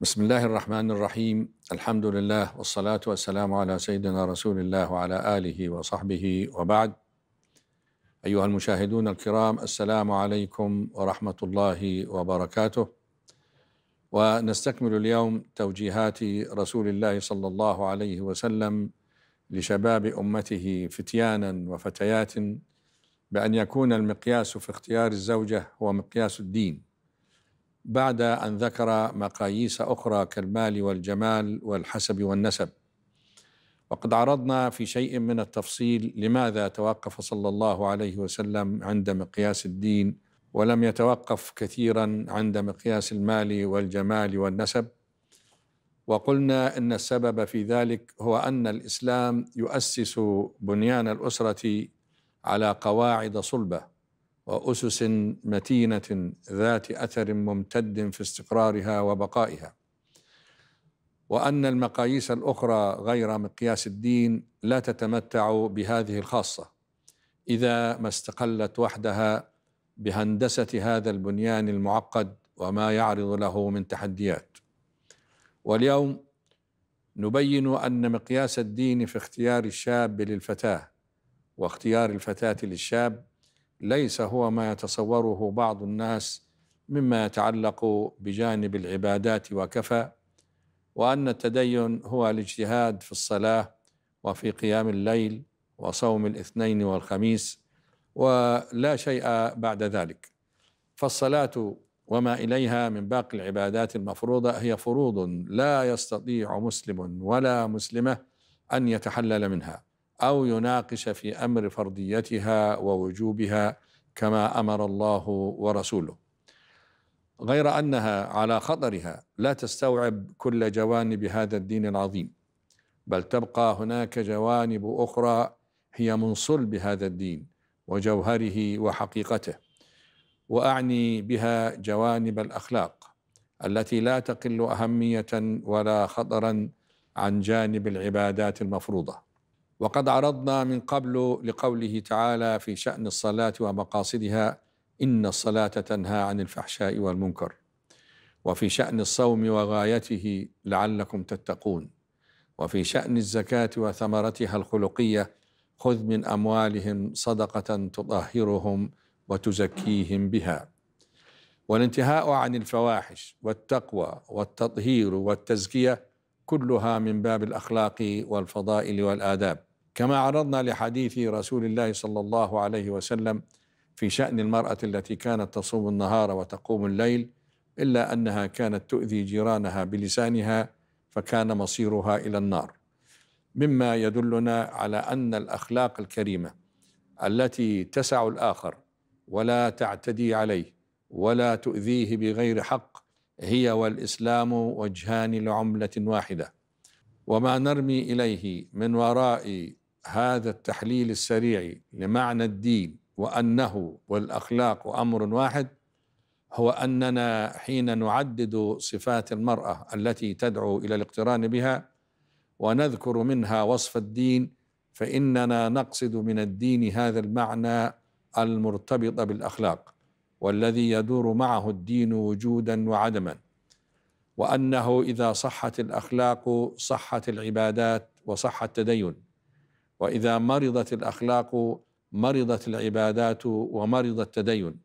بسم الله الرحمن الرحيم الحمد لله والصلاة والسلام على سيدنا رسول الله وعلى آله وصحبه وبعد أيها المشاهدون الكرام السلام عليكم ورحمة الله وبركاته ونستكمل اليوم توجيهات رسول الله صلى الله عليه وسلم لشباب امته فتيانا وفتيات بان يكون المقياس في اختيار الزوجه هو مقياس الدين بعد ان ذكر مقاييس اخرى كالمال والجمال والحسب والنسب وقد عرضنا في شيء من التفصيل لماذا توقف صلى الله عليه وسلم عند مقياس الدين ولم يتوقف كثيرا عند مقياس المال والجمال والنسب وقلنا ان السبب في ذلك هو ان الاسلام يؤسس بنيان الاسره على قواعد صلبه واسس متينه ذات اثر ممتد في استقرارها وبقائها وان المقاييس الاخرى غير مقياس الدين لا تتمتع بهذه الخاصه اذا ما استقلت وحدها بهندسه هذا البنيان المعقد وما يعرض له من تحديات واليوم نبين ان مقياس الدين في اختيار الشاب للفتاه واختيار الفتاه للشاب ليس هو ما يتصوره بعض الناس مما يتعلق بجانب العبادات وكفى وان التدين هو الاجتهاد في الصلاه وفي قيام الليل وصوم الاثنين والخميس ولا شيء بعد ذلك فالصلاه وما اليها من باقي العبادات المفروضه هي فروض لا يستطيع مسلم ولا مسلمه ان يتحلل منها أو يناقش في أمر فرضيتها ووجوبها كما أمر الله ورسوله غير أنها على خطرها لا تستوعب كل جوانب هذا الدين العظيم بل تبقى هناك جوانب أخرى هي من صلب هذا الدين وجوهره وحقيقته وأعني بها جوانب الأخلاق التي لا تقل أهمية ولا خطرا عن جانب العبادات المفروضه وقد عرضنا من قبل لقوله تعالى في شأن الصلاة ومقاصدها إن الصلاة تنهى عن الفحشاء والمنكر وفي شأن الصوم وغايته لعلكم تتقون وفي شأن الزكاة وثمرتها الخلقية خذ من أموالهم صدقة تطهرهم وتزكيهم بها والانتهاء عن الفواحش والتقوى والتطهير والتزكية كلها من باب الأخلاق والفضائل والآداب كما عرضنا لحديث رسول الله صلى الله عليه وسلم في شأن المرأة التي كانت تصوم النهار وتقوم الليل إلا أنها كانت تؤذي جيرانها بلسانها فكان مصيرها إلى النار مما يدلنا على أن الأخلاق الكريمة التي تسع الآخر ولا تعتدي عليه ولا تؤذيه بغير حق هي والإسلام وجهان لعملة واحدة وما نرمي إليه من وراء هذا التحليل السريع لمعنى الدين وانه والاخلاق امر واحد هو اننا حين نعدد صفات المراه التي تدعو الى الاقتران بها ونذكر منها وصف الدين فاننا نقصد من الدين هذا المعنى المرتبط بالاخلاق والذي يدور معه الدين وجودا وعدما وانه اذا صحت الاخلاق صحت العبادات وصح التدين واذا مرضت الاخلاق مرضت العبادات ومرض التدين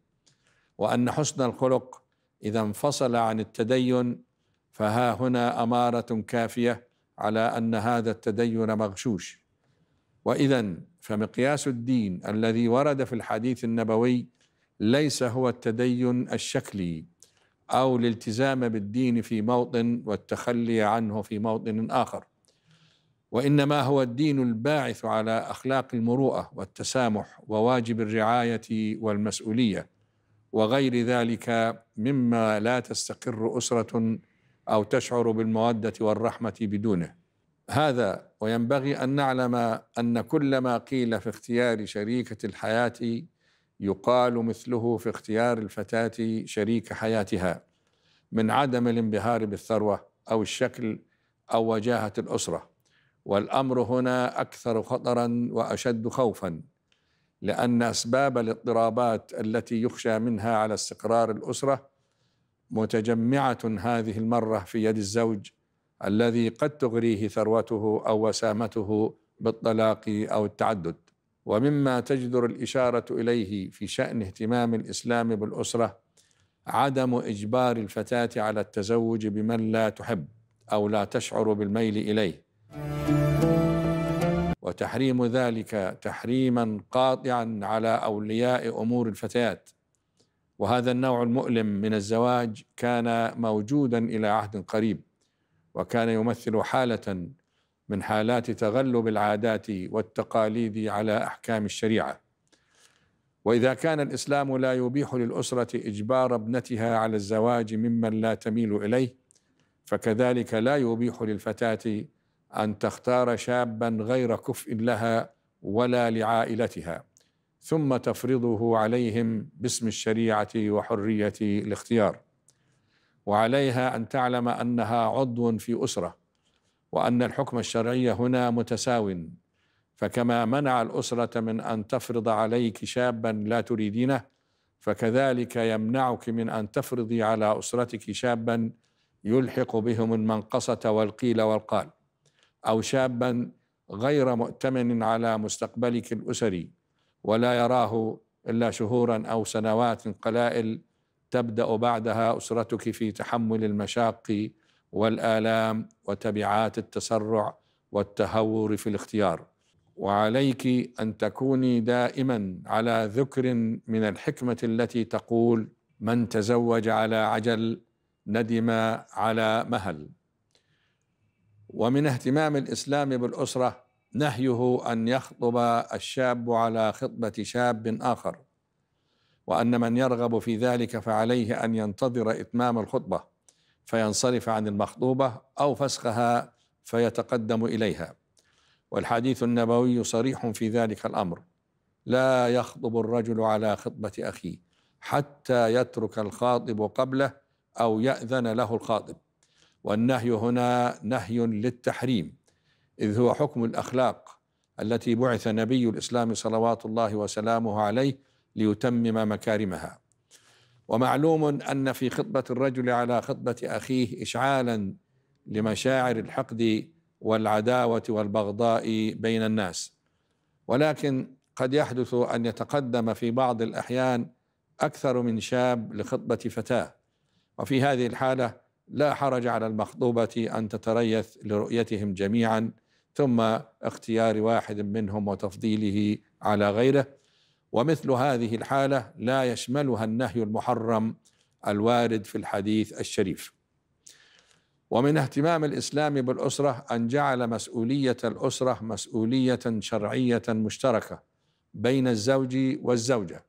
وان حسن الخلق اذا انفصل عن التدين فها هنا اماره كافيه على ان هذا التدين مغشوش واذا فمقياس الدين الذي ورد في الحديث النبوي ليس هو التدين الشكلي او الالتزام بالدين في موطن والتخلي عنه في موطن اخر وانما هو الدين الباعث على اخلاق المروءه والتسامح وواجب الرعايه والمسؤوليه وغير ذلك مما لا تستقر اسره او تشعر بالموده والرحمه بدونه هذا وينبغي ان نعلم ان كل ما قيل في اختيار شريكه الحياه يقال مثله في اختيار الفتاه شريك حياتها من عدم الانبهار بالثروه او الشكل او وجاهه الاسره والامر هنا اكثر خطرا واشد خوفا لان اسباب الاضطرابات التي يخشى منها على استقرار الاسره متجمعه هذه المره في يد الزوج الذي قد تغريه ثروته او وسامته بالطلاق او التعدد ومما تجدر الاشاره اليه في شان اهتمام الاسلام بالاسره عدم اجبار الفتاه على التزوج بمن لا تحب او لا تشعر بالميل اليه وتحريم ذلك تحريما قاطعا على اولياء امور الفتيات وهذا النوع المؤلم من الزواج كان موجودا الى عهد قريب وكان يمثل حاله من حالات تغلب العادات والتقاليد على احكام الشريعه واذا كان الاسلام لا يبيح للاسره اجبار ابنتها على الزواج ممن لا تميل اليه فكذلك لا يبيح للفتاه ان تختار شابا غير كفء لها ولا لعائلتها ثم تفرضه عليهم باسم الشريعه وحريه الاختيار وعليها ان تعلم انها عضو في اسره وان الحكم الشرعي هنا متساو فكما منع الاسره من ان تفرض عليك شابا لا تريدينه فكذلك يمنعك من ان تفرضي على اسرتك شابا يلحق بهم المنقصه والقيل والقال او شابا غير مؤتمن على مستقبلك الاسري ولا يراه الا شهورا او سنوات قلائل تبدا بعدها اسرتك في تحمل المشاق والالام وتبعات التسرع والتهور في الاختيار وعليك ان تكوني دائما على ذكر من الحكمه التي تقول من تزوج على عجل ندم على مهل ومن اهتمام الاسلام بالاسره نهيه ان يخطب الشاب على خطبه شاب اخر وان من يرغب في ذلك فعليه ان ينتظر اتمام الخطبه فينصرف عن المخطوبه او فسخها فيتقدم اليها والحديث النبوي صريح في ذلك الامر لا يخطب الرجل على خطبه اخيه حتى يترك الخاطب قبله او ياذن له الخاطب والنهي هنا نهي للتحريم إذ هو حكم الأخلاق التي بعث نبي الإسلام صلوات الله وسلامه عليه ليتمم مكارمها ومعلوم أن في خطبة الرجل على خطبة أخيه إشعالا لمشاعر الحقد والعداوة والبغضاء بين الناس ولكن قد يحدث أن يتقدم في بعض الأحيان أكثر من شاب لخطبة فتاة وفي هذه الحالة لا حرج على المخطوبة أن تتريث لرؤيتهم جميعا ثم اختيار واحد منهم وتفضيله على غيره ومثل هذه الحالة لا يشملها النهي المحرم الوارد في الحديث الشريف ومن اهتمام الإسلام بالأسرة أن جعل مسؤولية الأسرة مسؤولية شرعية مشتركة بين الزوج والزوجة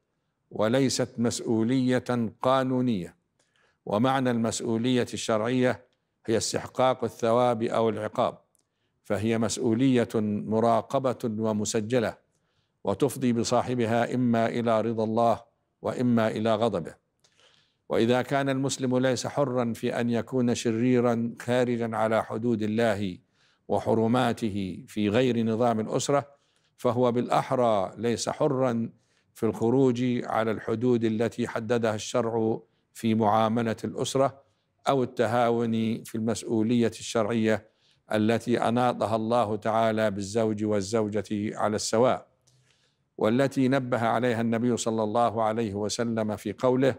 وليست مسؤولية قانونية ومعنى المسؤوليه الشرعيه هي استحقاق الثواب او العقاب فهي مسؤوليه مراقبه ومسجله وتفضي بصاحبها اما الى رضا الله واما الى غضبه واذا كان المسلم ليس حرا في ان يكون شريرا خارجا على حدود الله وحرماته في غير نظام الاسره فهو بالاحرى ليس حرا في الخروج على الحدود التي حددها الشرع في معامله الاسره او التهاون في المسؤوليه الشرعيه التي اناطها الله تعالى بالزوج والزوجه على السواء والتي نبه عليها النبي صلى الله عليه وسلم في قوله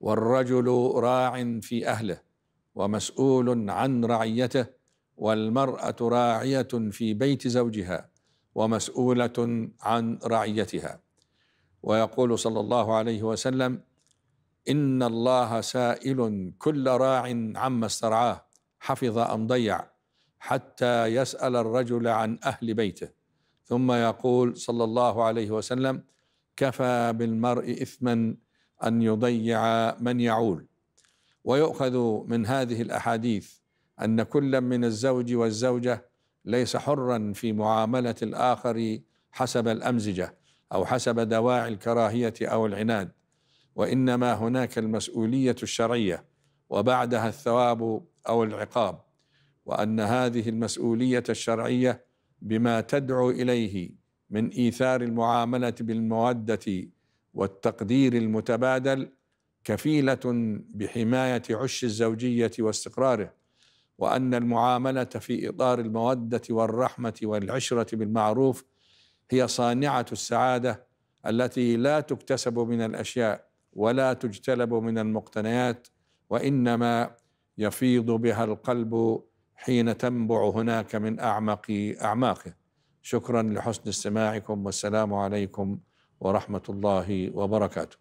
والرجل راع في اهله ومسؤول عن رعيته والمراه راعيه في بيت زوجها ومسؤوله عن رعيتها ويقول صلى الله عليه وسلم إن الله سائل كل راع عما استرعاه حفظ أم ضيع حتى يسأل الرجل عن أهل بيته ثم يقول صلى الله عليه وسلم كفى بالمرء إثما أن يضيع من يعول ويؤخذ من هذه الأحاديث أن كل من الزوج والزوجة ليس حرا في معاملة الآخر حسب الأمزجة أو حسب دواعي الكراهية أو العناد وانما هناك المسؤوليه الشرعيه وبعدها الثواب او العقاب وان هذه المسؤوليه الشرعيه بما تدعو اليه من ايثار المعامله بالموده والتقدير المتبادل كفيله بحمايه عش الزوجيه واستقراره وان المعامله في اطار الموده والرحمه والعشره بالمعروف هي صانعه السعاده التي لا تكتسب من الاشياء ولا تجتلب من المقتنيات وانما يفيض بها القلب حين تنبع هناك من اعمق اعماقه شكرا لحسن استماعكم والسلام عليكم ورحمه الله وبركاته